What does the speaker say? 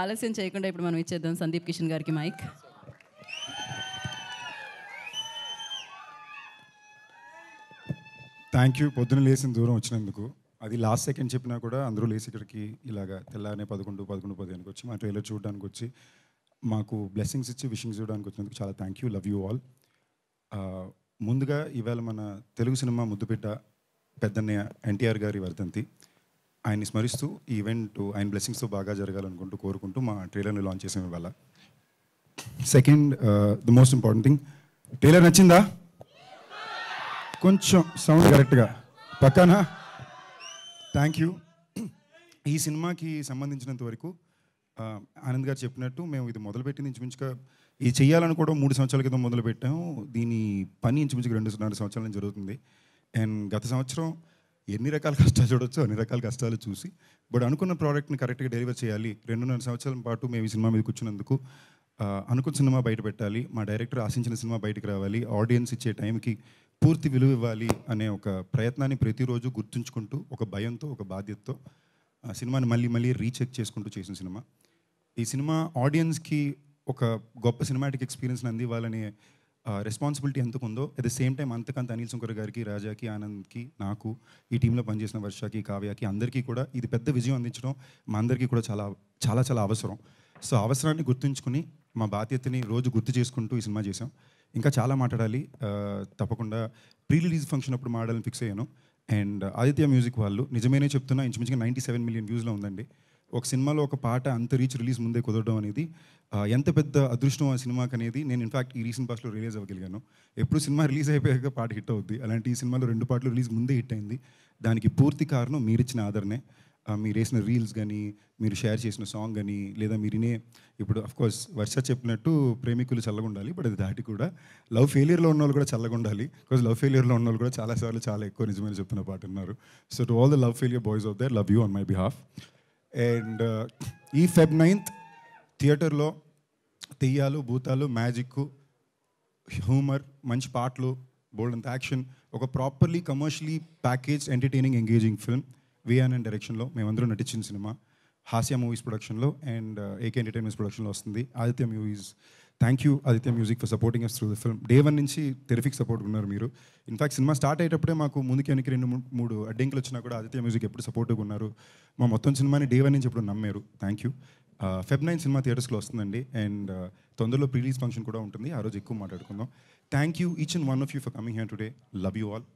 ఆలస్యం చేయకుండా ఇప్పుడు మనం ఇచ్చేద్దాం సందీప్ కిషన్ గారికి మైక్ థ్యాంక్ యూ పొద్దున లేసిన దూరం వచ్చినందుకు అది లాస్ట్ సెకండ్ చెప్పినా కూడా అందరూ లేచి ఇక్కడికి ఇలాగా తెల్లారనే పదకొండు పదకొండు పదిహేనుకి వచ్చి మా ట్రైలర్ చూడడానికి వచ్చి మాకు బ్లెస్సింగ్స్ ఇచ్చి విషింగ్స్ చూడడానికి వచ్చినందుకు చాలా thank you love you all ముందుగా ఇవాళ మన తెలుగు సినిమా ముద్దుపెట్ట పెద్దన్నయ్య ఎన్టీఆర్ గారి వర్ధంతి ఆయన్ని స్మరిస్తూ ఈ ఈవెంట్ ఆయన బ్లెస్సింగ్స్తో బాగా జరగాలనుకుంటూ కోరుకుంటూ మా ట్రైలర్ని లాంచ్ చేసాం ఇవాళ second the most important thing trailer నచ్చిందా కొంచెం సౌండ్ కరెక్ట్గా పక్కనా థ్యాంక్ యూ ఈ సినిమాకి సంబంధించినంత వరకు ఆనంద్ గారు చెప్పినట్టు మేము ఇది మొదలుపెట్టింది ఇంచుమించుగా ఇది చేయాలనుకోవడం మూడు సంవత్సరాల క్రితం మొదలుపెట్టాము దీని పని ఇంచుమించుగా రెండున్నర సంవత్సరాల నుంచి జరుగుతుంది అండ్ గత సంవత్సరం ఎన్ని రకాల కష్టాలు చూడొచ్చు అన్ని రకాల కష్టాలు చూసి బట్ అనుకున్న ప్రోడక్ట్ని కరెక్ట్గా డెలివర్ చేయాలి రెండున్నర సంవత్సరాల పాటు మేము ఈ సినిమా మీద కూర్చున్నందుకు అనుకున్న సినిమా బయట పెట్టాలి మా డైరెక్టర్ ఆశించిన సినిమా బయటకు రావాలి ఆడియన్స్ ఇచ్చే టైంకి పూర్తి విలువ ఇవ్వాలి అనే ఒక ప్రయత్నాన్ని ప్రతిరోజు గుర్తుంచుకుంటూ ఒక భయంతో ఒక బాధ్యతతో ఆ సినిమాని మళ్ళీ మళ్ళీ రీచెక్ చేసుకుంటూ చేసిన సినిమా ఈ సినిమా ఆడియన్స్కి ఒక గొప్ప సినిమాటిక్ ఎక్స్పీరియన్స్ని అందివ్వాలనే రెస్పాన్సిబిలిటీ ఎంతకు ఉందో అట్ ద సేమ్ టైం అంతకంత అనిల్ శంకర్ గారికి రాజాకి ఆనంద్కి నాకు ఈ టీంలో పనిచేసిన వర్షాకి కావ్యాకి అందరికీ కూడా ఇది పెద్ద విజయం అందించడం మా అందరికీ కూడా చాలా చాలా చాలా అవసరం సో అవసరాన్ని గుర్తుంచుకుని మా బాధ్యతని రోజు గుర్తు చేసుకుంటూ ఈ సినిమా చేసాం ఇంకా చాలా మాట్లాడాలి తప్పకుండా ప్రీ రిలీజ్ ఫంక్షన్ అప్పుడు మాడాలని ఫిక్స్ అయ్యాను అండ్ ఆదిత్య మ్యూజిక్ వాళ్ళు నిజమేనే చెప్తున్నా ఇంచుమించుగా నైంటీ సెవెన్ మిలియన్ వ్యూస్లో ఉందండి ఒక సినిమాలో ఒక పాట అంత రీచ్ రిలీజ్ ముందే కుదరడం అనేది ఎంత పెద్ద అదృష్టం ఆ సినిమాకి అనేది నేను ఇన్ఫాక్ట్ ఈ రీసెంట్ పాస్ట్లో రిలీజ్ అవ్వగలిగాను ఎప్పుడు సినిమా రిలీజ్ అయిపోయాక పాట హిట్ అవుద్ది అలాంటి ఈ సినిమాలో రెండు పాటలు రిలీజ్ ముందే హిట్ అయింది దానికి పూర్తి కారణం మీరిచ్చిన ఆదరణే మీరు వేసిన రీల్స్ కానీ మీరు షేర్ చేసిన సాంగ్ కానీ లేదా మీరినే ఇప్పుడు అఫ్కోర్స్ వర్ష చెప్పినట్టు ప్రేమికులు చల్లగుండాలి బట్ అది దాటి కూడా లవ్ ఫెయిలియర్లో ఉన్న వాళ్ళు కూడా చల్లగుండాలి బికాజ్ లవ్ ఫెయిలియర్లో ఉన్న వాళ్ళు కూడా చాలాసార్లు చాలా ఎక్కువ నిజమైన చెప్పిన పాట ఉన్నారు so to all the love failure boys of there love you on my behalf and uh, ఈ ఫెబ్ నైన్త్ థియేటర్లో తెయ్యాలు భూతాలు మ్యాజిక్ హ్యూమర్ మంచి పాటలు బోల్డ్ అంత యాక్షన్ ఒక properly commercially package entertaining engaging film విఆన్ అండ్ డైరెక్షన్లో మేమందరూ నటించిన సినిమా హాస్య మూవీస్ ప్రొడక్షన్లో అండ్ ఏకే ఎంటర్టైన్మెంట్స్ ప్రొడక్షన్లో వస్తుంది Aditya movies thank you Aditya music for supporting us through the film day one నుంచి టెరిఫిక్ సపోర్ట్ ఉన్నారు మీరు ఇన్ఫాక్ట్ సినిమా స్టార్ట్ అయ్యేటప్పుడే మాకు ముందుకి వెనక్కి రెండు మూడు అడ్డంకులు వచ్చినా కూడా ఆదిత్య మ్యూజిక్ ఎప్పుడు సపోర్ట్గా ఉన్నారు మా మొత్తం సినిమాని డే వన్ నుంచి ఎప్పుడు నమ్మారు థ్యాంక్ యూ ఫెబ్ నైన్ సినిమా థియేటర్స్లో వస్తుందండి అండ్ uh, తొందరలో ప్రీలీజ్ ఫంక్షన్ కూడా ఉంటుంది ఆ రోజు ఎక్కువ మాట్లాడుకుందాం thank you each and one of you for coming hand today love you all